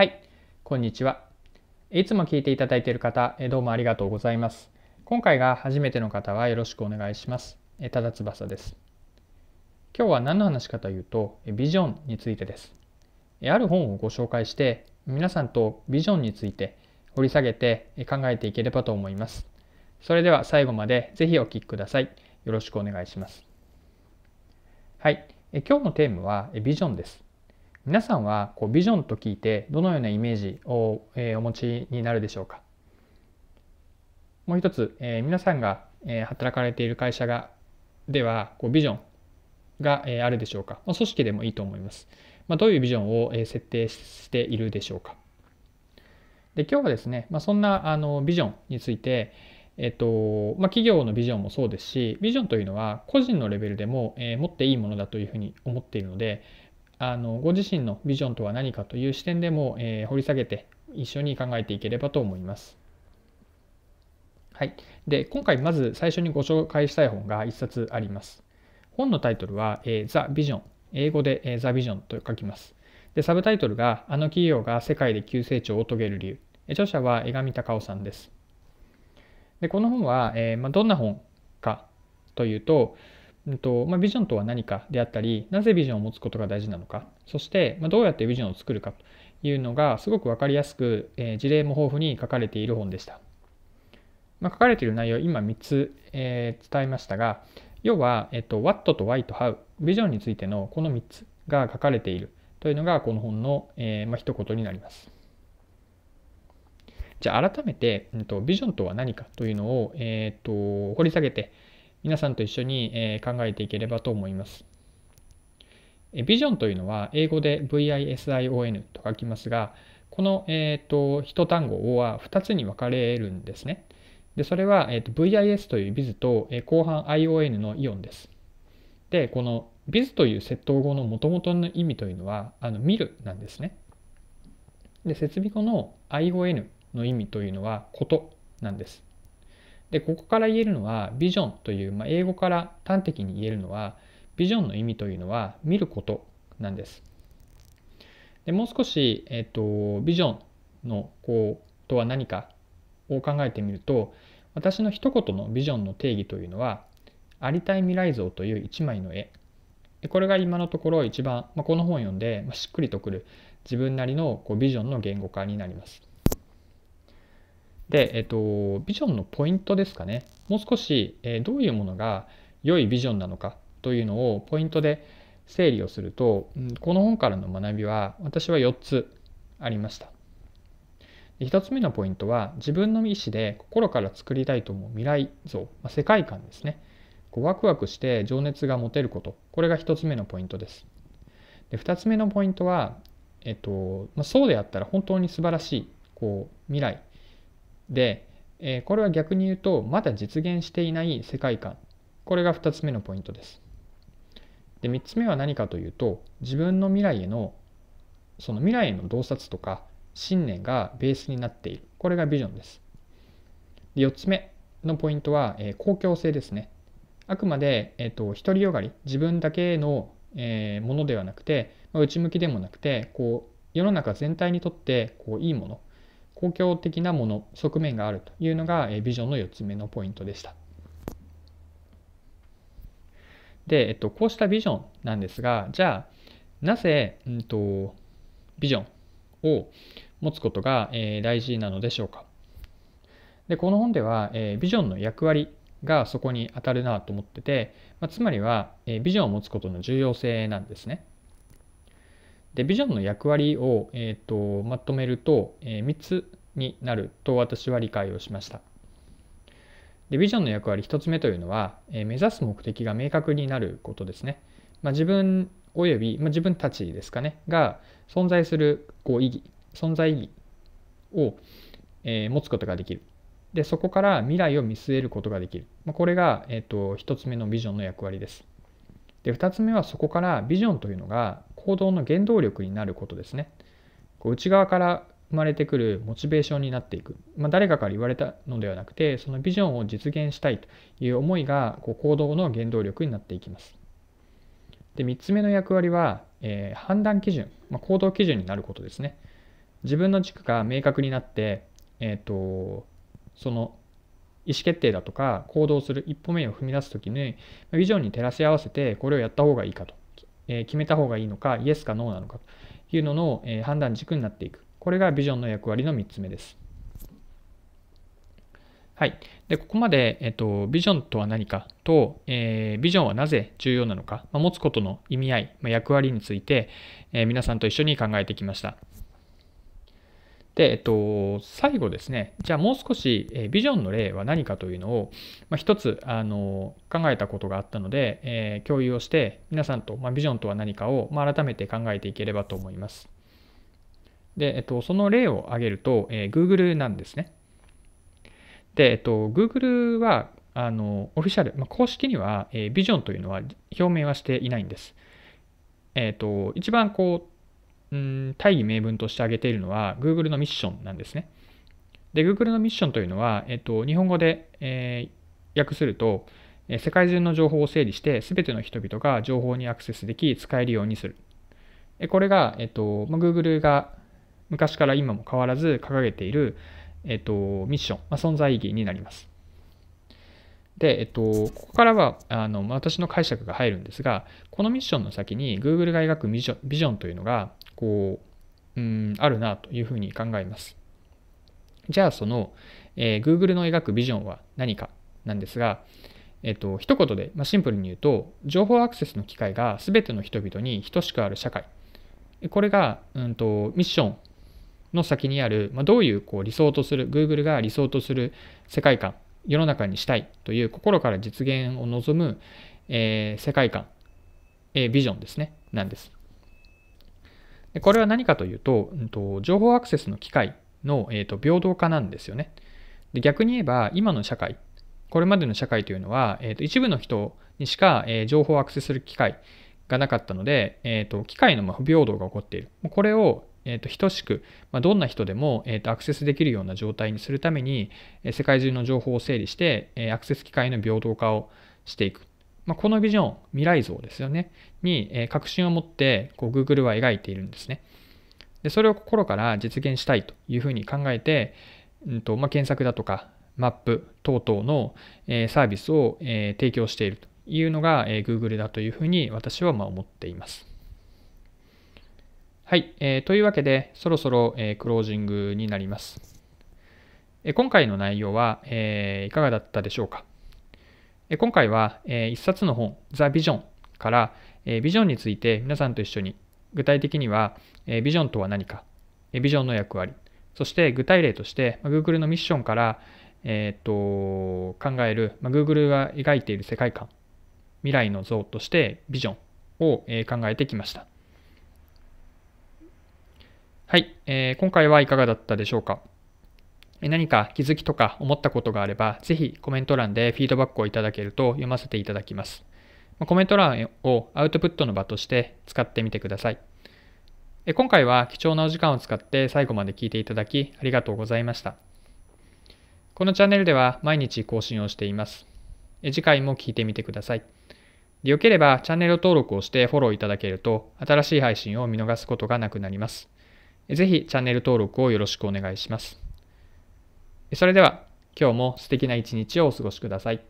はい、こんにちは。いつも聞いていただいている方、えどうもありがとうございます。今回が初めての方はよろしくお願いします。えただ翼です。今日は何の話かというと、ビジョンについてです。ある本をご紹介して、皆さんとビジョンについて掘り下げて考えていければと思います。それでは最後までぜひお聴きください。よろしくお願いします。はい、え今日のテーマはビジョンです。皆さんはこうビジョンと聞いてどのようなイメージを、えお持ちになるでしょうかもう一つ、え皆さんが、え働かれている会社がではこうビジョンが、えあるでしょうか、まあ、組織でもいいと思います、まあ、どういうビジョンを、え設定しているでしょうかで今日はですね、まあ、そんなあのビジョンについて、えっとまあ、企業のビジョンもそうですしビジョンというのは個人のレベルでも、え持っていいものだというふうに思っているので、あのご自身のビジョンとは何かという視点でも、えー、掘り下げて一緒に考えていければと思います。はい、で今回まず最初にご紹介したい本が1冊あります。本のタイトルは、えー、The Vision 英語で、えー、The Vision と書きます。でサブタイトルが「あの企業が世界で急成長を遂げる理由」著者は江上隆夫さんです。でこの本は、えーまあ、どんな本かというと、んとまあ、ビジョンとは何かであったりなぜビジョンを持つことが大事なのかそして、まあ、どうやってビジョンを作るかというのがすごく分かりやすく、えー、事例も豊富に書かれている本でした、まあ、書かれている内容今3つ、えー、伝えましたが要は、えっと、What と Why と How ビジョンについてのこの3つが書かれているというのがこの本の、えーまあ、一言になりますじゃあ改めて、えっと、ビジョンとは何かというのを、えー、っと掘り下げて皆さんと一緒に、え考えていければと思います。ビジョンというのは英語で VISION と書きますが、この、えーと、一単語は2つに分かれるんですね。でそれは、えーと、VIS というビズと、えー、後半 ION のイオンです。で、このビズという窃盗語のもともとの意味というのはあの見るなんですね。で、設備語の ION の意味というのはことなんです。でここから言えるのはビジョンという、まあ、英語から端的に言えるのはビジョンの意味というのは見ることなんです。でもう少し、えっと、ビジョンのことは何かを考えてみると私の一言のビジョンの定義というのはありたい未来像という一枚の絵でこれが今のところ一番、まあ、この本を読んで、まあ、しっくりとくる自分なりのこうビジョンの言語化になります。で、えっと、ビジョンのポイントですかね。もう少し、えどういうものが良いビジョンなのかというのをポイントで整理をすると、この本からの学びは私は4つありました。1つ目のポイントは自分の意思で心から作りたいと思う未来像、まあ、世界観ですねこうワクワクして情熱が持てることこれが1つ目のポイントですで2つ目のポイントは、えっとまあ、そうであったら本当に素晴らしいこう未来で、えこれは逆に言うとまだ実現していない世界観これが2つ目のポイントですで3つ目は何かというと自分の未来へのその未来への洞察とか信念がベースになっているこれがビジョンですで4つ目のポイントは、え公共性ですねあくまで、えーと、独りよがり自分だけの、えー、ものではなくて、まあ、内向きでもなくてこう世の中全体にとってこういいもの公共的なもの側面があるというのがビジョンの4つ目のポイントでした。で、えっと、こうしたビジョンなんですがじゃあなぜ、うんと、ビジョンを持つことが、え大事なのでしょうかでこの本では、えビジョンの役割がそこに当たるなと思ってて、まあ、つまりは、えビジョンを持つことの重要性なんですね。でビジョンの役割を、えーと、まとめると、えー、3つになると私は理解をしました。でビジョンの役割1つ目というのは、えー、目指す目的が明確になることですね。まあ、自分および、まあ、自分たちですかねが存在するこう意義存在意義を、えー、持つことができる。でそこから未来を見据えることができる。まあ、これが、えーと、と1つ目のビジョンの役割です。で2つ目はそこからビジョンというのが行動の原動力になることですね。こう内側から生まれてくるモチベーションになっていく、まあ、誰かから言われたのではなくてそのビジョンを実現したいという思いがこう行動の原動力になっていきますで3つ目の役割は、えー、判断基準、まあ、行動基準になることですね自分の軸が明確になって、えーと、その意思決定だとか行動する一歩目を踏み出す時にビジョンに照らし合わせてこれをやった方がいいかとえ決めた方がいいのか、イエスかノーなのかというのの、え判断軸になっていく。これがビジョンの役割の3つ目です。はい。で、ここまで、えっと、ビジョンとは何かと、えー、ビジョンはなぜ重要なのか、まあ、持つことの意味合い、まあ、役割について、えー、皆さんと一緒に考えてきました。で、えっと、最後ですね、じゃあもう少し、えビジョンの例は何かというのを、まあ、一つあの考えたことがあったので、えー、共有をして、皆さんと、まあ、ビジョンとは何かを、まあ、改めて考えていければと思います。で、えっと、その例を挙げると、えー、Google なんですね。で、えっと、Google は、あのオフィシャル、まあ、公式には、えー、ビジョンというのは表明はしていないんです。えっと、一番こううん大義名分として挙げているのは Google のミッションなんですね。で、Google のミッションというのは、えっと、日本語で、えー、訳すると、世界中の情報を整理して、すべての人々が情報にアクセスでき、使えるようにする。これが、えっと、Google が昔から今も変わらず掲げている、えっと、ミッション、まあ、存在意義になります。で、えっと、ここからはあの私の解釈が入るんですが、このミッションの先に Google が描くビジョンビジョンというのが、こう、うん、あるなというふうに考えます。じゃあ、その、えー、Google の描くビジョンは何かなんですが、えっと、一言で、まあ、シンプルに言うと、情報アクセスの機会が全ての人々に等しくある社会。これが、うんと、ミッションの先にある、まあ、どういうこう理想とする、Google が理想とする世界観世の中にしたいという心から実現を望む、えー、世界観、えー、ビジョンですね、なんです。でこれは何かというと、うんと、情報アクセスの機会の、えーと、平等化なんですよね。で逆に言えば、今の社会、これまでの社会というのは、えーと、と一部の人にしか、えー、情報をアクセスする機会がなかったので、えー、と機会の不平等が起こっている。これをえー、と等しく、まあ、どんな人でも、えー、とアクセスできるような状態にするために、え世界中の情報を整理して、えアクセス機会の平等化をしていく。まあ、このビジョン、未来像ですよね、に、え確信を持ってこう Google は描いているんですね。でそれを心から実現したいというふうに考えて、うんとまあ、検索だとかマップ等々の、えサービスを、え提供しているというのが、え Google だというふうに私はま思っています。はい、えー、というわけで、そろそろ、えー、クロージングになります。えー、今回の内容は、えいかがだったでしょうか。え今回は、えー、一冊の本、ザ・ビジョンから、えビジョンについて皆さんと一緒に、具体的には、えビジョンとは何か、えビジョンの役割、そして具体例として、まあ、Google のミッションから、えっと考える、まあ、Google が描いている世界観、未来の像としてビジョンを、え考えてきました。はい、えー、今回はいかがだったでしょうか何か気づきとか思ったことがあれば、ぜひコメント欄でフィードバックをいただけると読ませていただきます。コメント欄をアウトプットの場として使ってみてください。今回は貴重なお時間を使って最後まで聞いていただきありがとうございました。このチャンネルでは毎日更新をしています。次回も聞いてみてください。良よければチャンネル登録をしてフォローいただけると新しい配信を見逃すことがなくなります。ぜひチャンネル登録をよろしくお願いします。それでは今日も素敵な一日をお過ごしください。